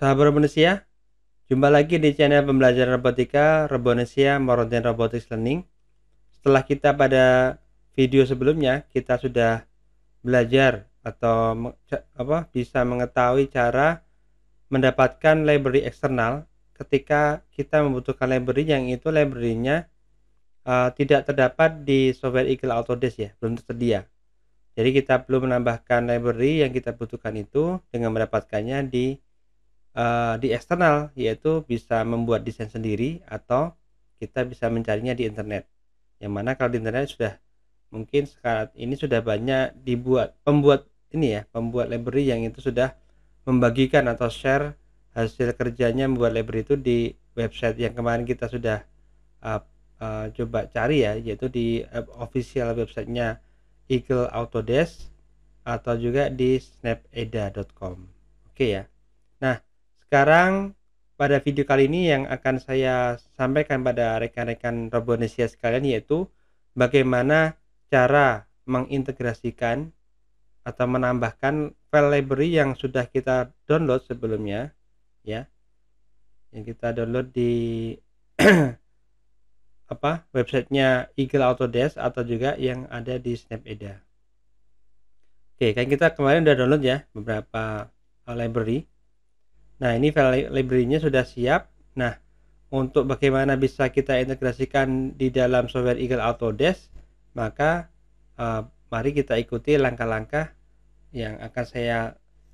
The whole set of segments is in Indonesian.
Sahabat Robonesia, jumpa lagi di channel pembelajaran robotika Robonesia Morontian Robotics Learning. Setelah kita pada video sebelumnya, kita sudah belajar atau apa bisa mengetahui cara mendapatkan library eksternal ketika kita membutuhkan library yang itu library-nya uh, tidak terdapat di software Eagle Autodesk ya, belum tersedia. Jadi kita perlu menambahkan library yang kita butuhkan itu dengan mendapatkannya di uh, di eksternal yaitu bisa membuat desain sendiri atau kita bisa mencarinya di internet yang mana kalau di internet sudah mungkin sekarang ini sudah banyak dibuat pembuat ini ya pembuat library yang itu sudah membagikan atau share hasil kerjanya membuat library itu di website yang kemarin kita sudah uh, uh, coba cari ya yaitu di eh, official websitenya Eagle Autodesk atau juga di snapeda.com oke okay ya sekarang pada video kali ini yang akan saya sampaikan pada rekan-rekan Robonesia sekalian yaitu bagaimana cara mengintegrasikan atau menambahkan file library yang sudah kita download sebelumnya ya yang kita download di apa websitenya Eagle Autodesk atau juga yang ada di Snapeda. Oke, kan kita kemarin udah download ya beberapa library Nah, ini file library-nya sudah siap. Nah, untuk bagaimana bisa kita integrasikan di dalam software Eagle Autodesk, maka uh, mari kita ikuti langkah-langkah yang akan saya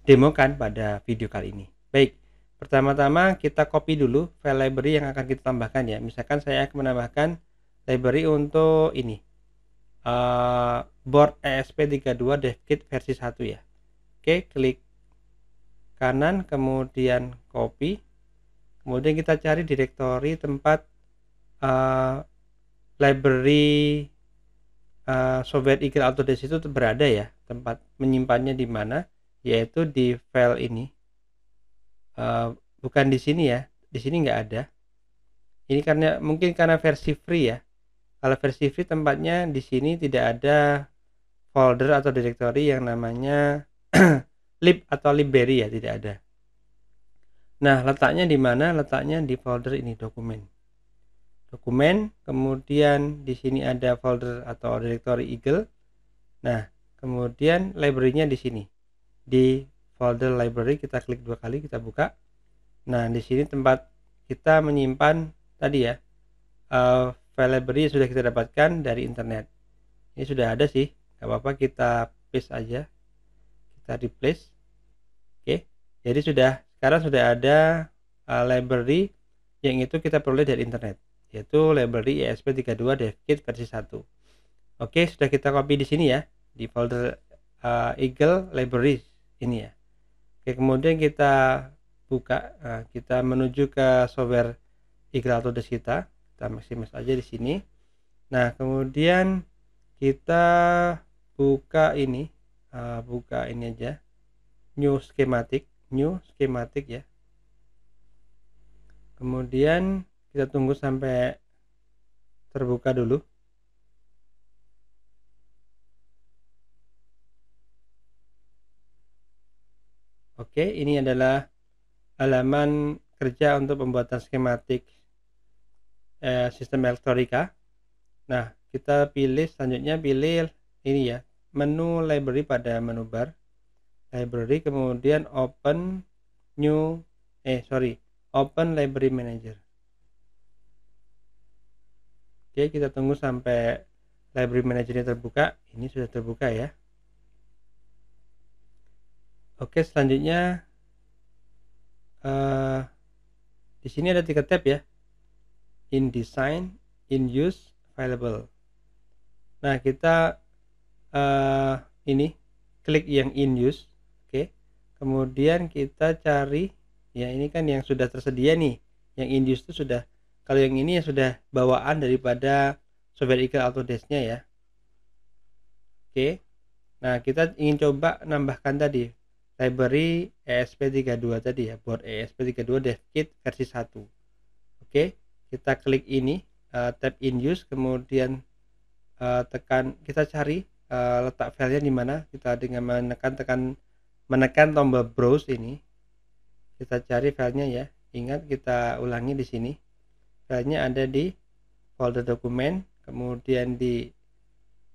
demokan pada video kali ini. Baik, pertama-tama kita copy dulu file library yang akan kita tambahkan ya. Misalkan saya akan menambahkan library untuk ini. Uh, board ESP32 DevKit versi 1 ya. Oke, klik kanan kemudian copy kemudian kita cari direktori tempat uh, library uh, eh, software eagle autodesk itu berada ya tempat menyimpannya di mana yaitu di file ini uh, bukan di sini ya di sini nggak ada ini karena mungkin karena versi free ya kalau versi free tempatnya di sini tidak ada folder atau direktori yang namanya lib atau library ya tidak ada nah letaknya di mana letaknya di folder ini dokumen dokumen kemudian di sini ada folder atau directory eagle nah kemudian library-nya di sini di folder library kita klik dua kali kita buka nah di sini tempat kita menyimpan tadi ya uh, file library sudah kita dapatkan dari internet ini sudah ada sih Gak apa-apa kita paste aja kita replace oke okay. jadi sudah sekarang sudah ada uh, library yang itu kita peroleh dari internet yaitu library ESP32 devkit versi 1 oke okay, sudah kita copy di sini ya di folder uh, Eagle Libraries ini ya oke okay, kemudian kita buka uh, kita menuju ke software Eagle Autodesk kita kita maksimis aja di sini nah kemudian kita buka ini Eh, buka ini aja new schematic new schematic ya kemudian kita tunggu sampai terbuka dulu oke ini adalah halaman kerja untuk pembuatan skematik eh, sistem elektronika nah kita pilih selanjutnya pilih ini ya menu library pada menu bar library kemudian open new eh sorry open library manager oke kita tunggu sampai library manager ini terbuka ini sudah terbuka ya oke selanjutnya uh, di sini ada tiga tab ya in design in use Available nah kita uh, ini klik yang in use oke okay. kemudian kita cari ya ini kan yang sudah tersedia nih yang in use itu sudah kalau yang ini ya sudah bawaan daripada software eagle autodesk-nya ya oke okay. nah kita ingin coba nambahkan tadi library ESP32 tadi ya board ESP32 devkit versi 1 oke okay. kita klik ini uh, tab in use kemudian uh, tekan kita cari Eh, letak filenya di mana kita dengan menekan tekan menekan tombol browse ini kita cari filenya ya ingat kita ulangi di sini filenya ada di folder dokumen kemudian di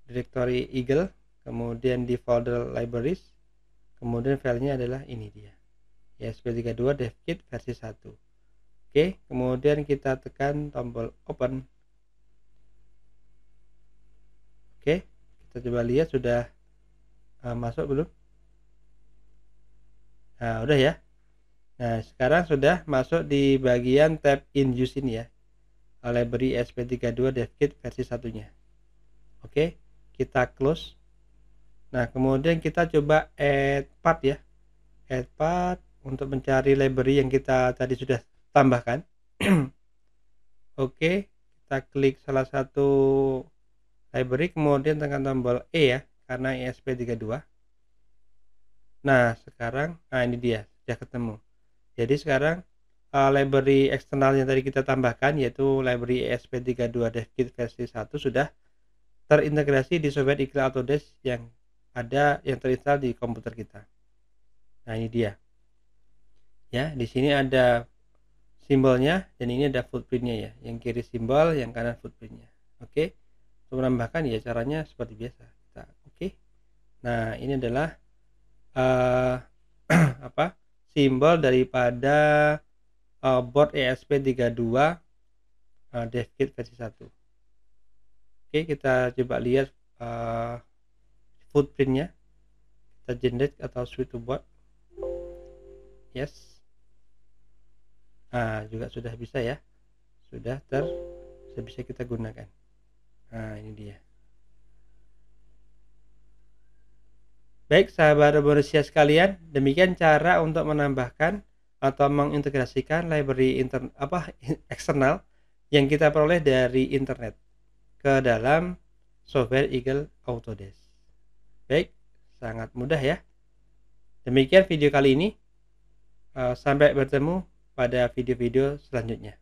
directory eagle kemudian di folder libraries kemudian filenya adalah ini dia sp 32 devkit versi 1 oke kemudian kita tekan tombol open oke kita coba lihat sudah uh, masuk belum nah udah ya nah sekarang sudah masuk di bagian tab in use ini ya library sp32 devkit versi satunya oke kita close nah kemudian kita coba add part ya add part untuk mencari library yang kita tadi sudah tambahkan oke kita klik salah satu library kemudian tekan tombol E ya karena ESP32 nah sekarang nah ini dia sudah ketemu jadi sekarang uh, library eksternal yang tadi kita tambahkan yaitu library ESP32 DevKit versi 1 sudah terintegrasi di software iCloud Autodesk yang ada yang terinstal di komputer kita nah ini dia ya di sini ada simbolnya dan ini ada footprintnya ya yang kiri simbol yang kanan footprintnya oke okay. Untuk menambahkan ya caranya seperti biasa. Kita nah, oke. Okay. Nah, ini adalah uh, apa? simbol daripada uh, board ESP32 uh, eh, DevKit versi 1. Oke, okay, kita coba lihat uh, footprintnya. Kita generate atau switch to board. Yes. Nah, juga sudah bisa ya. Sudah ter sudah bisa kita gunakan. Nah, ini dia. Baik, sahabat Borussia sekalian, demikian cara untuk menambahkan atau mengintegrasikan library inter, apa eksternal yang kita peroleh dari internet ke dalam software Eagle Autodesk. Baik, sangat mudah ya. Demikian video kali ini. Ah, sampai bertemu pada video-video selanjutnya.